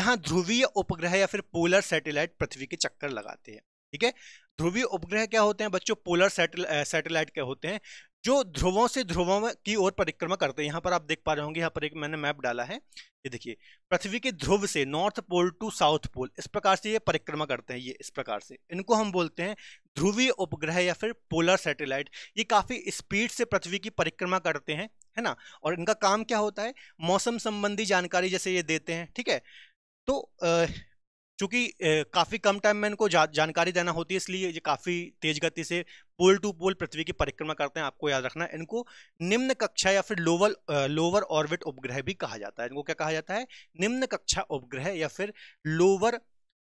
S1: यहाँ ध्रुवीय उपग्रह या फिर पोलर सैटेलाइट पृथ्वी के चक्कर लगाते हैं ठीक है ध्रुवीय उपग्रह क्या होते हैं बच्चों पोलर सैटेलाइट के होते हैं जो ध्रुवों से ध्रुवों की ओर परिक्रमा करते हैं यहाँ पर आप देख पा रहे होंगे यहाँ पर एक मैंने मैप डाला है ये देखिए पृथ्वी के ध्रुव से North Pole to South Pole इस प्रकार से ये परिक्रमा करते हैं ये इस प्रकार से इनको हम बोलते हैं ध्रुवीय उपग्रह या फिर पोलर सैटेलाइट ये काफ़ी स्पीड से पृथ्वी की परिक्रमा करते हैं है ना और इनका काम क्या होता है मौसम संबंधी जानकारी जैसे ये देते हैं ठीक है तो चूंकि काफ़ी कम टाइम में इनको जा, जानकारी देना होती है इसलिए ये काफ़ी तेज गति से पोल टू पोल पृथ्वी की परिक्रमा करते हैं आपको याद रखना है इनको निम्न कक्षा या फिर लोवल लोअर ऑर्बिट उपग्रह भी कहा जाता है इनको क्या कहा जाता है निम्न कक्षा उपग्रह या फिर लोअर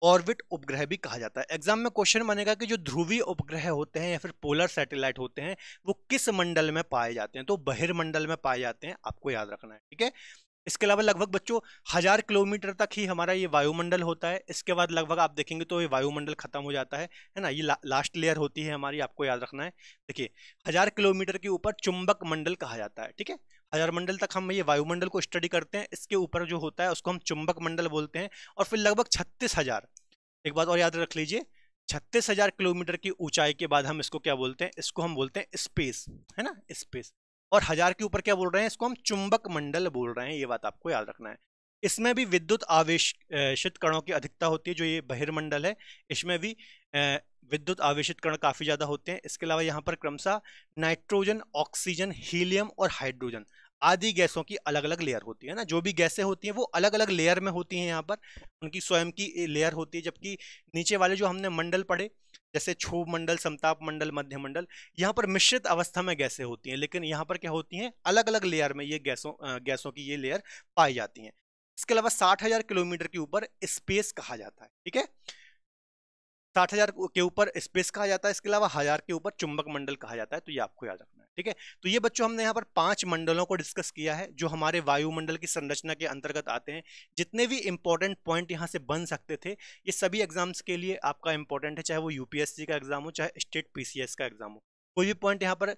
S1: ऑर्बिट उपग्रह भी कहा जाता है एग्जाम में क्वेश्चन बनेगा कि जो ध्रुवीय उपग्रह होते हैं या फिर पोलर सैटेलाइट होते हैं वो किस मंडल में पाए जाते हैं तो बहिर्मंडल में पाए जाते हैं आपको याद रखना है ठीक है इसके अलावा लगभग बच्चों हज़ार किलोमीटर तक ही हमारा ये वायुमंडल होता है इसके बाद लगभग आप देखेंगे तो ये वायुमंडल ख़त्म हो जाता है है ना ये ला, लास्ट लेयर होती है हमारी आपको याद रखना है देखिए हज़ार किलोमीटर के ऊपर चुंबक मंडल कहा जाता है ठीक है हजार मंडल तक हम ये वायुमंडल को स्टडी करते हैं इसके ऊपर जो होता है उसको हम चुंबक मंडल बोलते हैं और फिर लगभग छत्तीस हज़ार एक बात और याद रख लीजिए छत्तीस हजार किलोमीटर की ऊंचाई के बाद हम इसको क्या बोलते हैं इसको हम बोलते हैं स्पेस है ना स्पेस और हजार के ऊपर क्या बोल रहे हैं इसको हम चुंबक मंडल बोल रहे हैं ये बात आपको याद रखना है इसमें भी विद्युत आवेशित कणों की अधिकता होती है जो ये बहिर्मंडल है इसमें भी विद्युत आवेशित कण काफ़ी ज़्यादा होते हैं इसके अलावा यहाँ पर क्रमशः नाइट्रोजन ऑक्सीजन हीलियम और हाइड्रोजन आदि गैसों की अलग अलग लेयर होती है ना जो भी गैसें होती हैं वो अलग अलग लेयर में होती हैं यहाँ पर उनकी स्वयं की लेयर होती है जबकि नीचे वाले जो हमने मंडल पढ़े जैसे क्षोभ मंडल समताप मंडल मध्य मंडल यहाँ पर मिश्रित अवस्था में गैसें होती हैं लेकिन यहाँ पर क्या होती हैं अलग अलग लेयर में ये गैसों गैसों की ये लेयर पाई जाती हैं इसके अलावा साठ हजार किलोमीटर के ऊपर स्पेस कहा जाता है ठीक है साठ हजार के ऊपर स्पेस कहा जाता है इसके अलावा हजार के ऊपर चुंबक मंडल कहा जाता है तो ये आपको याद रखना है ठीक है तो ये बच्चों हमने यहाँ पर पांच मंडलों को डिस्कस किया है जो हमारे वायुमंडल की संरचना के अंतर्गत आते हैं जितने भी इंपॉर्टेंट पॉइंट यहाँ से बन सकते थे ये सभी एग्जाम्स के लिए आपका इंपॉर्टेंट है चाहे वो यूपीएससी का एग्जाम हो चाहे स्टेट पीसीएस का एग्जाम हो कोई भी पॉइंट यहाँ पर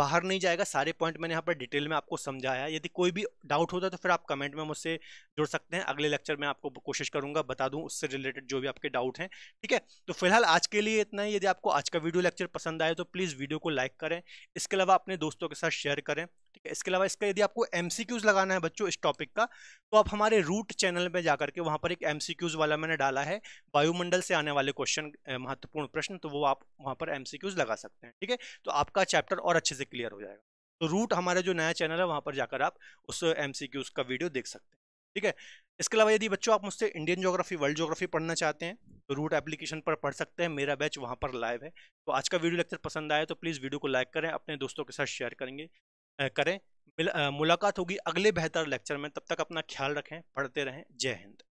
S1: बाहर नहीं जाएगा सारे पॉइंट मैंने यहाँ पर डिटेल में आपको समझाया यदि कोई भी डाउट होता है तो फिर आप कमेंट में मुझसे जुड़ सकते हैं अगले लेक्चर में आपको कोशिश करूंगा बता दूं उससे रिलेटेड जो भी आपके डाउट हैं ठीक है तो फिलहाल आज के लिए इतना ही यदि आपको आज का वीडियो लेक्चर पसंद आए तो प्लीज़ वीडियो को लाइक करें इसके अलावा अपने दोस्तों के साथ शेयर करें ठीक है इसके अलावा इसका यदि आपको एम लगाना है बच्चों इस टॉपिक का तो आप हमारे रूट चैनल में जा करके वहाँ पर एक एम वाला मैंने डाला है वायुमंडल से आने वाले क्वेश्चन महत्वपूर्ण प्रश्न तो वो आप वहाँ पर एम लगा सकते हैं ठीक है तो आपका चैप्टर और अच्छे से क्लियर हो जाएगा तो रूट हमारे जो नया चैनल है वहाँ पर जाकर आप उस एम का वीडियो देख सकते हैं ठीक है इसके अलावा यदि बच्चों आप मुझसे इंडियन जोग्राफी वर्ल्ड जोग्राफी पढ़ना चाहते हैं तो रूट एप्लीकेशन पर पढ़ सकते हैं मेरा बैच वहाँ पर लाइव है तो आज का वीडियो लेक्चर पसंद आया तो प्लीज़ वीडियो को लाइक करें अपने दोस्तों के साथ शेयर करेंगे करें मुलाकात होगी अगले बेहतर लेक्चर में तब तक अपना ख्याल रखें पढ़ते रहें जय हिंद